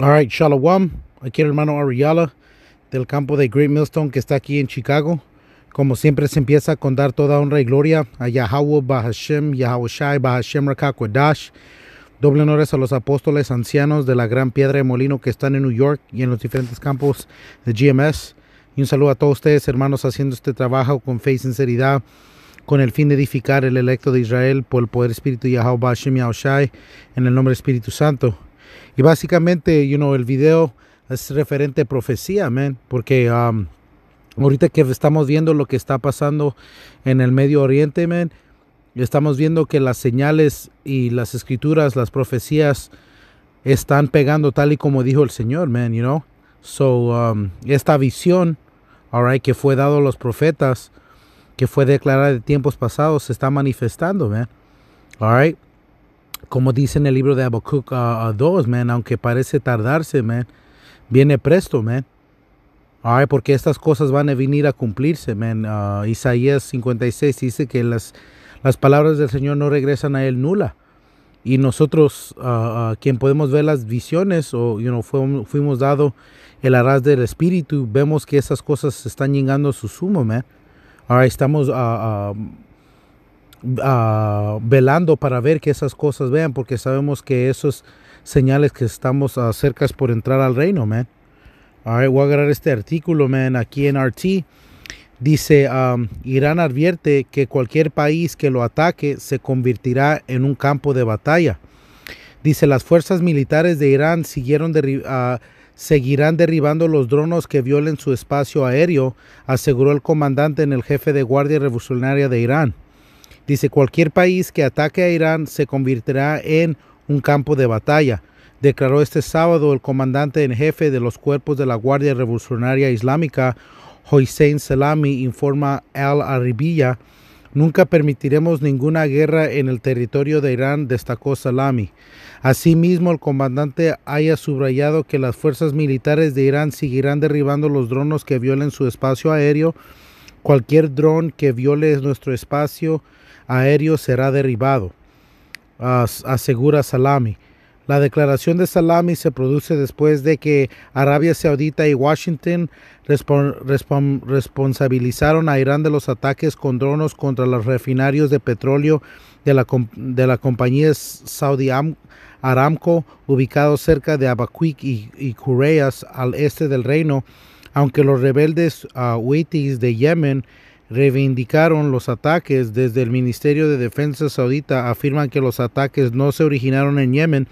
All right, Shalom. Aquí el hermano Ariala del campo de Great Millstone que está aquí en Chicago. Como siempre se empieza con dar toda honra y gloria a Yahweh Bahashem, Yahweh Shai, Bahashem Rakakwadash. Doble honores a los apóstoles ancianos de la Gran Piedra de Molino que están en New York y en los diferentes campos de GMS. Y un saludo a todos ustedes, hermanos, haciendo este trabajo con fe y sinceridad, con el fin de edificar el electo de Israel por el poder Espíritu Yahweh Bahashem, Yahweh Shai, en el nombre del Espíritu Santo. Y básicamente, you know, el video es referente a profecía, man, porque um, ahorita que estamos viendo lo que está pasando en el Medio Oriente, man, estamos viendo que las señales y las escrituras, las profecías están pegando tal y como dijo el Señor, man, you know. So, um, esta visión, all que fue dado a los profetas, que fue declarada de tiempos pasados, se está manifestando, man. All como dice en el libro de Habacuc 2, man, aunque parece tardarse, man, viene presto, man. porque estas cosas van a venir a cumplirse, man. Ah, Isaías 56 dice que las, las palabras del Señor no regresan a él nula. Y nosotros, ah, ah, quien podemos ver las visiones o you fuimos, fuimos dado el arras del Espíritu, vemos que esas cosas están llegando a su sumo, man. Ahora estamos Ah, velando para ver que esas cosas vean, porque sabemos que esos señales que estamos cerca por entrar al reino, man. voy a agarrar este artículo, man, aquí en RT. Dice, um, Irán advierte que cualquier país que lo ataque se convertirá en un campo de batalla. Dice, las fuerzas militares de Irán siguieron ah, seguirán derribando los drones que violen su espacio aéreo, aseguró el comandante en el jefe de Guardia Revolucionaria de Irán. Dice, cualquier país que ataque a Irán se convertirá en un campo de batalla, declaró este sábado el comandante en jefe de los cuerpos de la Guardia Revolucionaria Islámica, Hossein Salami, informa Al Arribiya. Nunca permitiremos ninguna guerra en el territorio de Irán, destacó Salami. Asimismo, el comandante haya subrayado que las fuerzas militares de Irán seguirán derribando los drones que violen su espacio aéreo. Cualquier dron que viole nuestro espacio aéreo será derribado, asegura Salami. La declaración de Salami se produce después de que Arabia Saudita y Washington responsabilizaron a Irán de los ataques con drones contra los refinarios de petróleo de la, compañía Saudi Aramco, ubicados cerca de Abaquic y, y al este del reino, aunque los rebeldes uh, de Yemen reivindicaron los ataques desde el Ministerio de Defensa saudita afirman que los ataques no se originaron en Yemen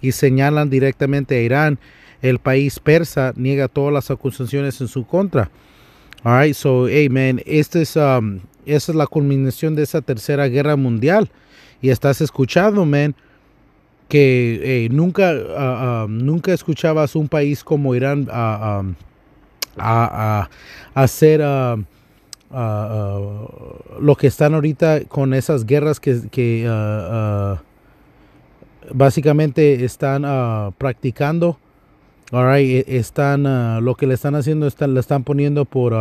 y señalan directamente a Irán. El país persa niega todas las acusaciones en su contra. All so hey este es, um, esta es la culminación de esa tercera guerra mundial y estás escuchando, man, que nunca, uh, um, nunca escuchabas un país como Irán uh, um, a hacer lo que están ahorita con esas guerras que, básicamente están practicando. E, están, lo que le están haciendo, están, le están poniendo por...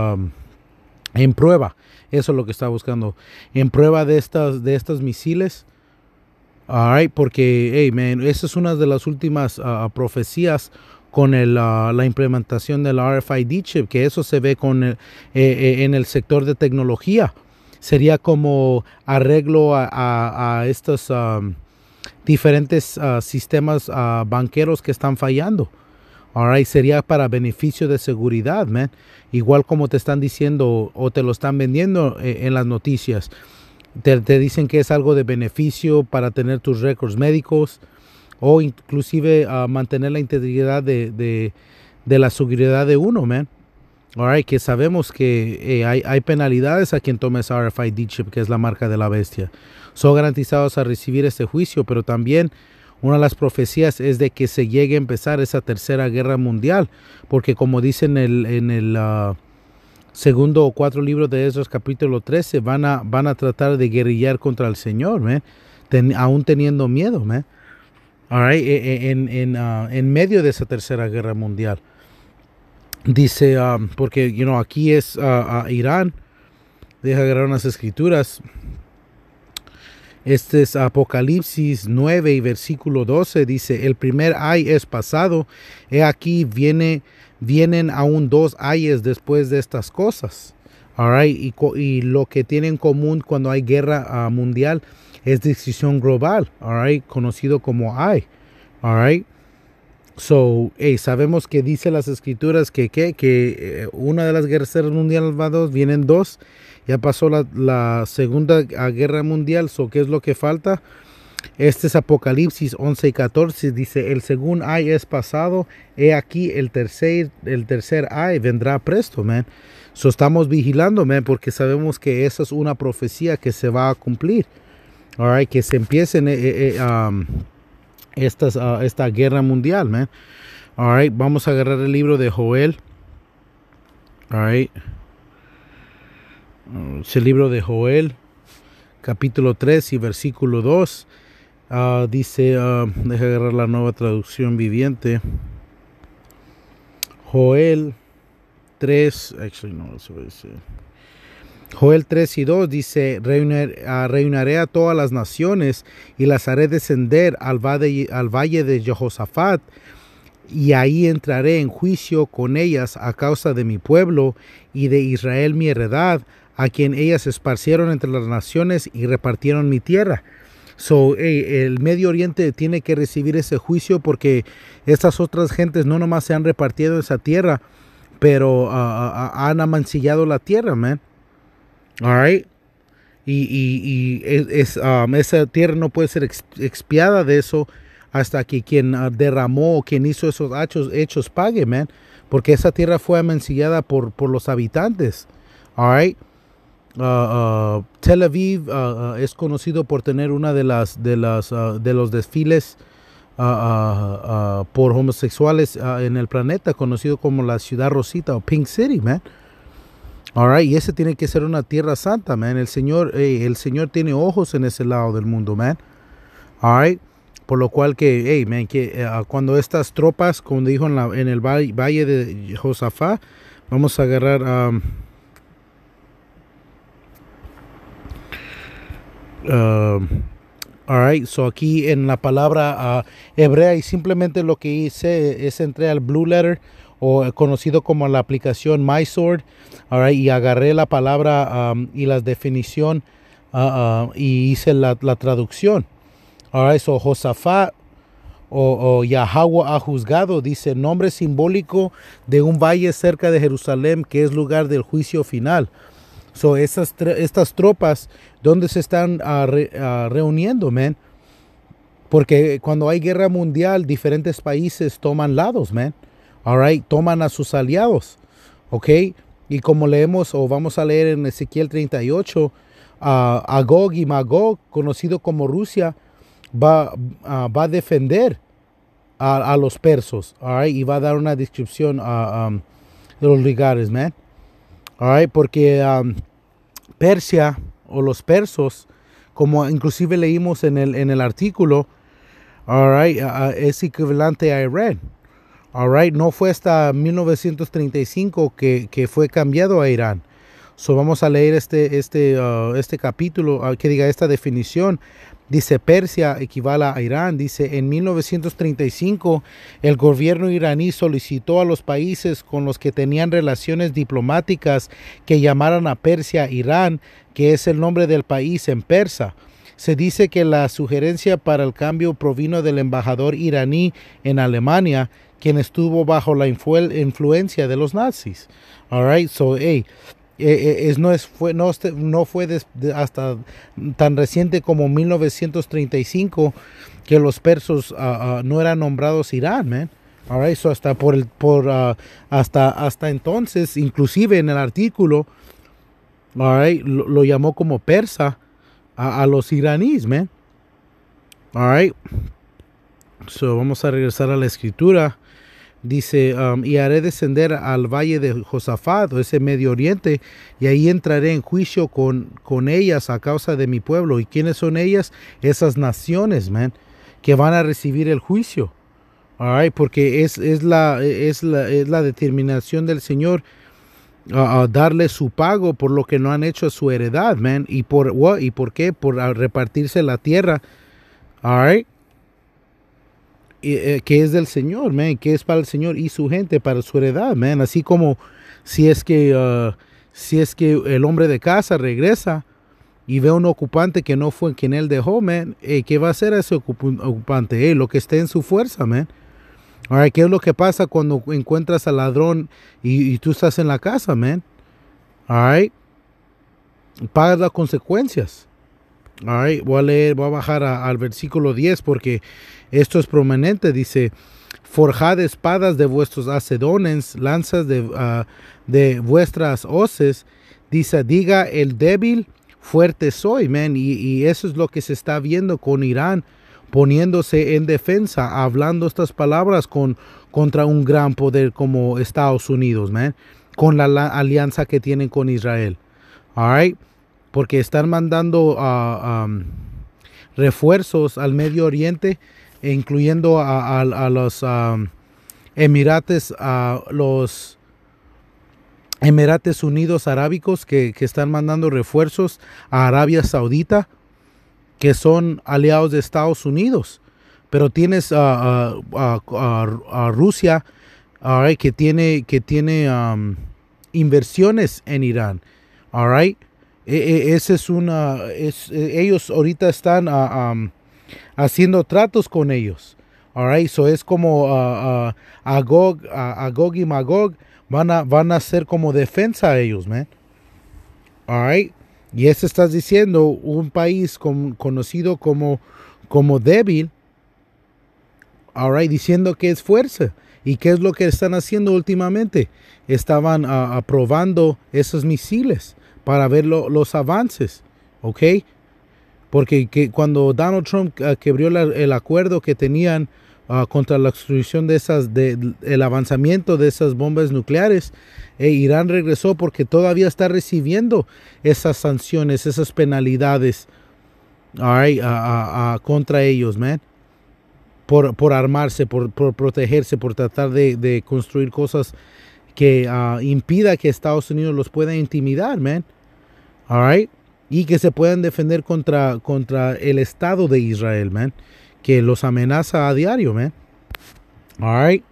en prueba. Eso es lo que está buscando. En prueba de estas de estos misiles. porque hey esa es una de las últimas profecías con la implementación del RFID chip, que eso se ve con eh, eh, en el sector de tecnología. Sería como arreglo a, estos um, diferentes uh, sistemas uh, banqueros que están fallando. Alright, sería para beneficio de seguridad, man. Igual como te están diciendo o te lo están vendiendo eh, en las noticias. Te, dicen que es algo de beneficio para tener tus récords médicos, o inclusive a mantener la integridad de, la seguridad de uno, man. Alright, que sabemos que eh, hay, penalidades a quien tome esa RFID chip, que es la marca de la bestia. Son garantizados a recibir este juicio, pero también una de las profecías es de que se llegue a empezar esa tercera guerra mundial, porque como dicen en el, en el ah, segundo o cuatro libro de esos capítulo 13, van a, van a tratar de guerrillar contra el Señor, man, aún teniendo miedo, man. E, e, en, uh, en, medio de esa tercera guerra mundial. Dice, um, porque aquí es uh, uh, Irán, deja agarrar unas escrituras. Este es Apocalipsis 9 y versículo 12. Dice, el primer ay es pasado. He aquí viene, vienen aún dos ayes después de estas cosas. y, lo que tienen en común cuando hay guerra mundial es decisión global, all right? conocido como I, all right? So, hey, sabemos que dice las escrituras que, que, que eh, una de las guerras mundiales va dos, vienen dos, ya pasó la, segunda guerra mundial, so, ¿qué es lo que falta? Este es Apocalipsis 11 y 14, dice, el segundo ay es pasado, he aquí el tercer, el tercer ay vendrá presto, man. So estamos vigilando, man, porque sabemos que esa es una profecía que se va a cumplir. Alright, que se empiecen eh, eh, eh, um, estas, ah, esta guerra mundial, man. Alright, vamos a agarrar el libro de Joel. Alright. Es el libro de Joel, capítulo 3 y versículo 2. Ah, dice, uh, deja agarrar la nueva traducción viviente. Joel 3, actually no, eso es... Joel 3 y 2 dice, ah, reuniré a todas las naciones y las haré descender al valle, de Jehoshaphat y ahí entraré en juicio con ellas a causa de mi pueblo y de Israel mi heredad, a quien ellas esparcieron entre las naciones y repartieron mi tierra. So, el Medio Oriente tiene que recibir ese juicio porque estas otras gentes no nomás se han repartido esa tierra, pero ah, ah, han amancillado la tierra, man. Alright. Y, y, y es, um, esa tierra no puede ser expiada de eso hasta que quien ah, derramó, quien hizo esos hechos, hechos pague, man. Porque esa tierra fue amencillada por, por los habitantes. Alright. Uh, uh, Tel Aviv uh, es conocido por tener una de las de las de los desfiles por homosexuales en el planeta, conocido como la ciudad rosita o Pink City, man y ese tiene que ser una tierra santa, man. El Señor, el Señor tiene ojos en ese lado del mundo, man. Por lo cual que, man, que eh, ah, cuando estas tropas, como dijo en, el valle, de Josafá, vamos a agarrar um, um, so aquí en la palabra ah, hebrea y simplemente lo que hice es entré al blue letter o conocido como la aplicación MySword, y agarré la palabra um, y la definición uh, uh, y hice la, la traducción. ahora eso Josafat o, o ha juzgado, dice, nombre simbólico de un valle cerca de Jerusalén que es lugar del juicio final. So, esas, estas tropas, ¿dónde se están uh, reuniendo, man? Porque cuando hay guerra mundial, diferentes países toman lados, man. All toman a sus aliados. Ok, y como leemos o vamos a leer en Ezequiel 38, ah, Agog y Magog, conocido como Rusia, va, ah, a defender a, los persos. All y va a dar una descripción a de los lugares, man. All porque um, Persia o los persos, como inclusive leímos en el, en el artículo, all ah, es equivalente a Irán. All No fue hasta 1935 que, fue cambiado a Irán. So vamos a leer este, este, uh, este capítulo, uh, que diga esta definición. Dice Persia equivale a Irán. Dice, en 1935 el gobierno iraní solicitó a los países con los que tenían relaciones diplomáticas que llamaran a Persia Irán, que es el nombre del país en persa. Se dice que la sugerencia para el cambio provino del embajador iraní en Alemania, quien estuvo bajo la influencia de los nazis. All so hey, eh, eh, es, no, es, fue, no, este, no fue hasta tan reciente como 1935 que los persos ah, ah, no eran nombrados Irán, man. All so hasta por el por ah, hasta hasta entonces, inclusive en el artículo, lo, llamó como persa a, los iraníes, man. All So vamos a regresar a la escritura. Dice, y haré descender al valle de Josafat, o ese Medio Oriente, y ahí entraré en juicio con, con ellas a causa de mi pueblo. ¿Y quiénes son ellas? Esas naciones, man, que van a recibir el juicio. All right, porque es, la, es, la, es la determinación del Señor a, darle su pago por lo que no han hecho su heredad, man. ¿Y por, ¿Y por qué? Por repartirse la tierra. All right. Eh, que es del Señor, que es para el Señor y su gente, para su heredad, Así como si es que, ah, si es que el hombre de casa regresa y ve a un ocupante que no fue quien él dejó, man, eh, ¿qué va a hacer ese ocupante? Eh, lo que esté en su fuerza, Ahora, ¿qué es lo que pasa cuando encuentras al ladrón y, tú estás en la casa, man? Pagas las consecuencias voy a leer, voy a bajar al versículo 10 porque esto es prominente. Dice, forjad espadas de vuestros acedones, lanzas ah, de, vuestras hoces. Dice, diga el débil, fuerte soy, man. Y, eso es lo que se está viendo con Irán, poniéndose en defensa, hablando estas palabras con, contra un gran poder como Estados Unidos, man. Con la, la alianza que tienen con Israel. All right porque están mandando um, refuerzos al Medio Oriente, e incluyendo a, los um, Emirates, a los Emirates Unidos Arábicos que, están mandando refuerzos a Arabia Saudita, que son aliados de Estados Unidos. Pero tienes a, Rusia que tiene, que tiene um, inversiones en Irán. E, e, ese es una, e, ellos ahorita están ah, haciendo tratos con ellos. Alright, so es como uh, uh, Agog, y Magog van a, van a ser como defensa a ellos, man. Alright, y eso estás diciendo un país conocido como, como débil, right, diciendo que es fuerza. ¿Y qué es lo que están haciendo últimamente? Estaban aprobando esos misiles para ver los avances, ¿ok? Porque cuando Donald Trump ah, quebrió quebró el acuerdo que tenían ah, contra la destrucción de esas, de, el avanzamiento de esas bombas nucleares, eh, Irán regresó porque todavía está recibiendo esas sanciones, esas penalidades, contra ellos, man. Por, por armarse, por, protegerse, por tratar de, de construir cosas que ah, impida que Estados Unidos los pueda intimidar, man. All right? Y que se puedan defender contra, contra el Estado de Israel, man. Que los amenaza a diario, man. All right?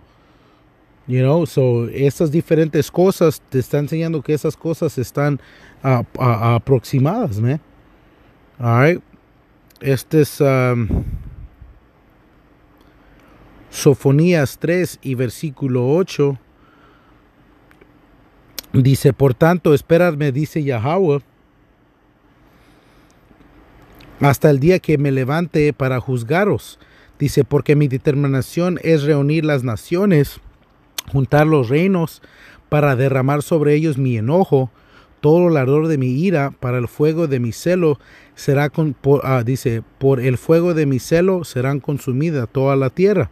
You know, so estas diferentes cosas te están enseñando que esas cosas están ah, ah, aproximadas, man. All right? Este es. Um, Sofonías 3 y versículo 8 Dice, por tanto, esperadme, dice Yahweh, hasta el día que me levante para juzgaros. Dice, porque mi determinación es reunir las naciones, juntar los reinos, para derramar sobre ellos mi enojo, todo el ardor de mi ira, para el fuego de mi celo será, con, ah, dice, por el fuego de mi celo serán consumida toda la tierra.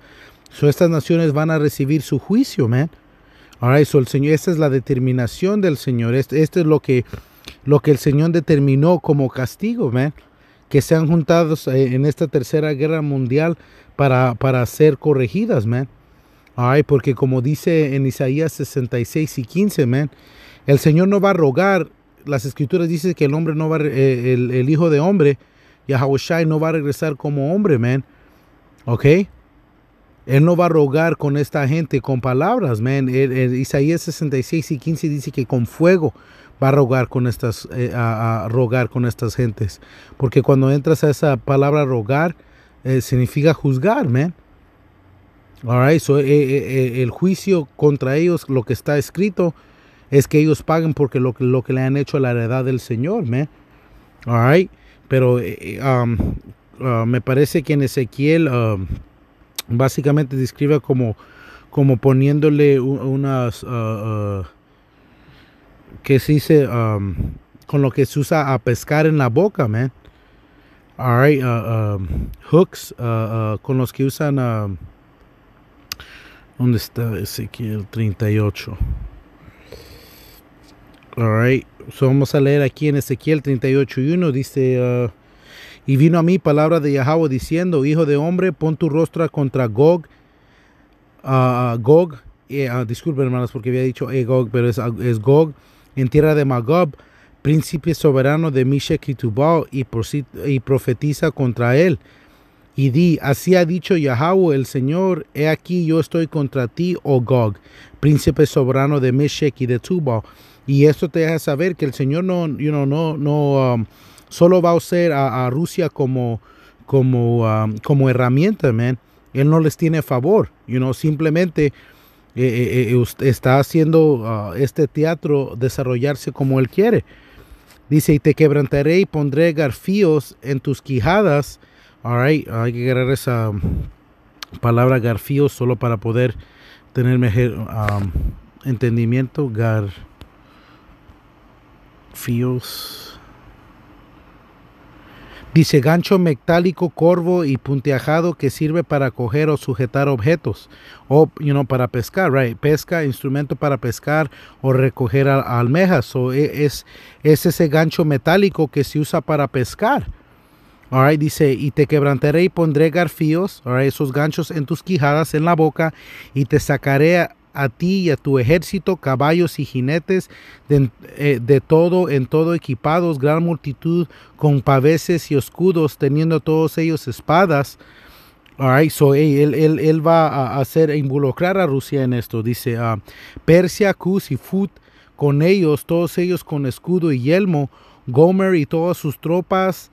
So, estas naciones van a recibir su juicio, man. Ahora, Señor, esta es la determinación del Señor. Este, esto, es lo que, lo que el Señor determinó como castigo, man que sean juntados eh, en esta tercera guerra mundial para, para ser corregidas, man. Ay, porque como dice en Isaías 66 y 15, man, el Señor no va a rogar, las escrituras dicen que el hombre no va, eh, el, hijo de hombre, Yahushua no va a regresar como hombre, man. ¿Ok? Él no va a rogar con esta gente con palabras, man. Isaías 66 y 15 dice que con fuego va a rogar con estas, eh, a, rogar con estas gentes. Porque cuando entras a esa palabra rogar, eh, significa juzgar, man. Alright, so, eh, el juicio contra ellos, lo que está escrito, es que ellos paguen porque lo, que le han hecho a la heredad del Señor, man. Alright, pero um, uh, me parece que en Ezequiel. Um, básicamente describe como, como poniéndole unas, uh, que se dice, um, con lo que se usa a pescar en la boca, man. All right, ah, um, hooks con los que usan, ¿dónde está Ezequiel 38? All right, so vamos a leer aquí en Ezequiel 38 y uno. dice... Y vino a mí palabra de Yahweh diciendo, Hijo de hombre, pon tu rostro contra Gog, uh, Gog, ah, disculpen hermanos porque había dicho eh, Gog, pero ah, es, Gog, en tierra de Magog, príncipe soberano de Mishek y Tubal, y, profetiza contra él. Y di, así ha dicho Yahweh el Señor, he aquí yo estoy contra ti, oh Gog, príncipe soberano de Meshech y de Tubal. Y esto te deja saber que el Señor no, you no, no, um, solo va a usar a, Rusia como, como, um, como herramienta, man. Él no les tiene favor, you know, simplemente eh, eh, eh, está haciendo uh, este teatro desarrollarse como él quiere. Dice, y te quebrantaré y pondré garfíos en tus quijadas. All right, hay que agarrar esa um, palabra garfíos solo para poder tener mejor um, entendimiento. Garfíos. Dice gancho metálico, corvo y punteajado que sirve para coger o sujetar objetos o you know, para pescar, right? Pesca, instrumento para pescar o recoger almejas. So, e, es, es ese gancho metálico que se usa para pescar. All dice, y te quebrantaré y pondré garfíos, all esos ganchos en tus quijadas, en la boca, y te sacaré a ti y a tu ejército, caballos y jinetes eh, de, todo, en todo equipados, gran multitud con paveses y escudos, teniendo todos ellos espadas. All so, él, va a hacer involucrar a Rusia en esto. Dice a ah, Persia, Cus y Fut con ellos, todos ellos con escudo y yelmo, Gomer y todas sus tropas,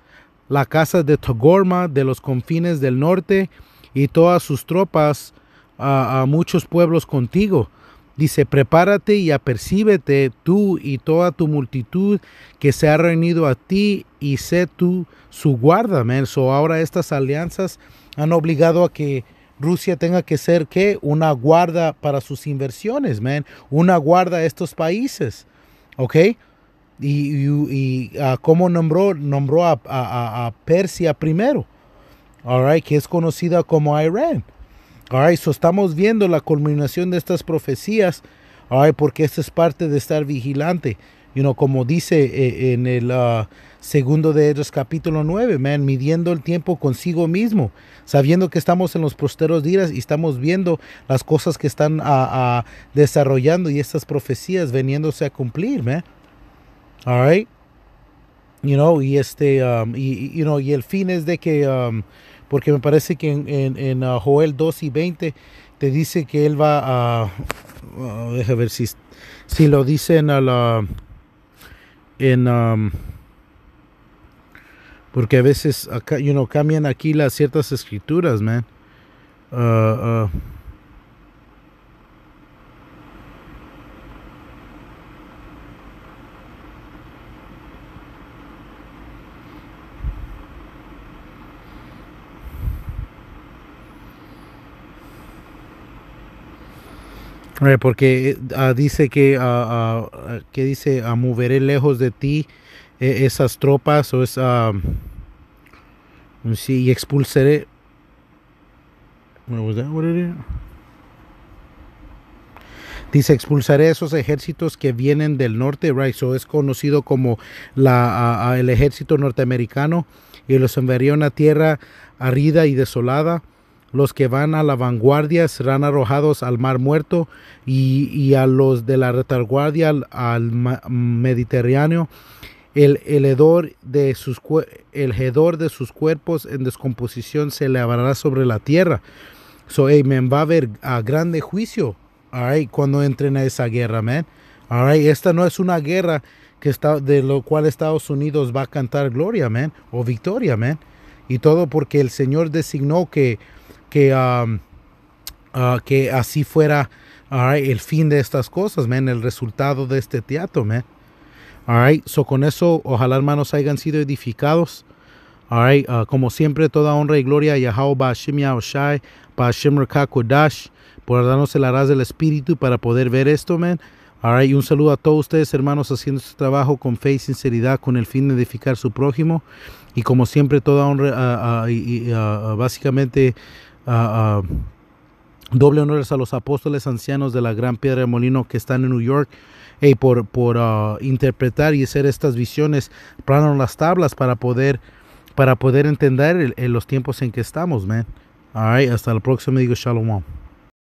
la casa de Togorma de los confines del norte y todas sus tropas, a, muchos pueblos contigo. Dice, prepárate y apercíbete tú y toda tu multitud que se ha reunido a ti y sé tú su guarda, So ahora estas alianzas han obligado a que Rusia tenga que ser, ¿qué? Una guarda para sus inversiones, man. Una guarda a estos países, ¿ok? Y, y, ah, cómo nombró, nombró a, Persia primero, all que es conocida como Irán. Alright, so estamos viendo la culminación de estas profecías, alright, porque esta es parte de estar vigilante. You know, como dice eh, en el ah, segundo de ellos capítulo 9, man, midiendo el tiempo consigo mismo, sabiendo que estamos en los posteros días y estamos viendo las cosas que están ah, ah, desarrollando y estas profecías veniéndose a cumplir, man. All You know, y este, um, y, you know, y el fin es de que, um, porque me parece que en, en, ah, Joel 2 y 20 te dice que él va a... deja ver si, si lo dice en la... En, porque a veces acá, you know, cambian aquí las ciertas escrituras, man. Ah, ah. porque eh, ah, dice que, ah, ah, que dice, moveré lejos de ti eh, esas tropas o es, sí, y expulsaré. Pues, dice, expulsaré esos ejércitos que vienen del norte, right? So es conocido como la, el ejército norteamericano y los enviaré a una tierra arida y desolada los que van a la vanguardia serán arrojados al mar muerto y, a los de la retaguardia al, Mediterráneo. El, hedor de sus, el hedor de sus cuerpos en descomposición se elevará sobre la tierra. So, amen va a haber a grande juicio, cuando entren a esa guerra, men esta no es una guerra que está, de lo cual Estados Unidos va a cantar gloria, men o victoria, men Y todo porque el Señor designó que que, um, uh, que así fuera el fin de estas cosas, el resultado de este teatro, so con eso, ojalá hermanos hayan sido edificados. Uh, como siempre, toda honra y gloria a Yahweh Yahoshai, Kodash, por darnos el araz del Espíritu para poder ver esto, un saludo a todos ustedes, hermanos, haciendo su este trabajo con fe y sinceridad, con el fin de edificar su prójimo. Y como siempre, toda honra uh, y, y básicamente doble honores a los apóstoles ancianos de la Gran Piedra de Molino que están en New York. por, por ah, interpretar y hacer estas visiones, planaron las tablas para poder, para poder entender los tiempos en que estamos, hasta la próxima, digo Shalom.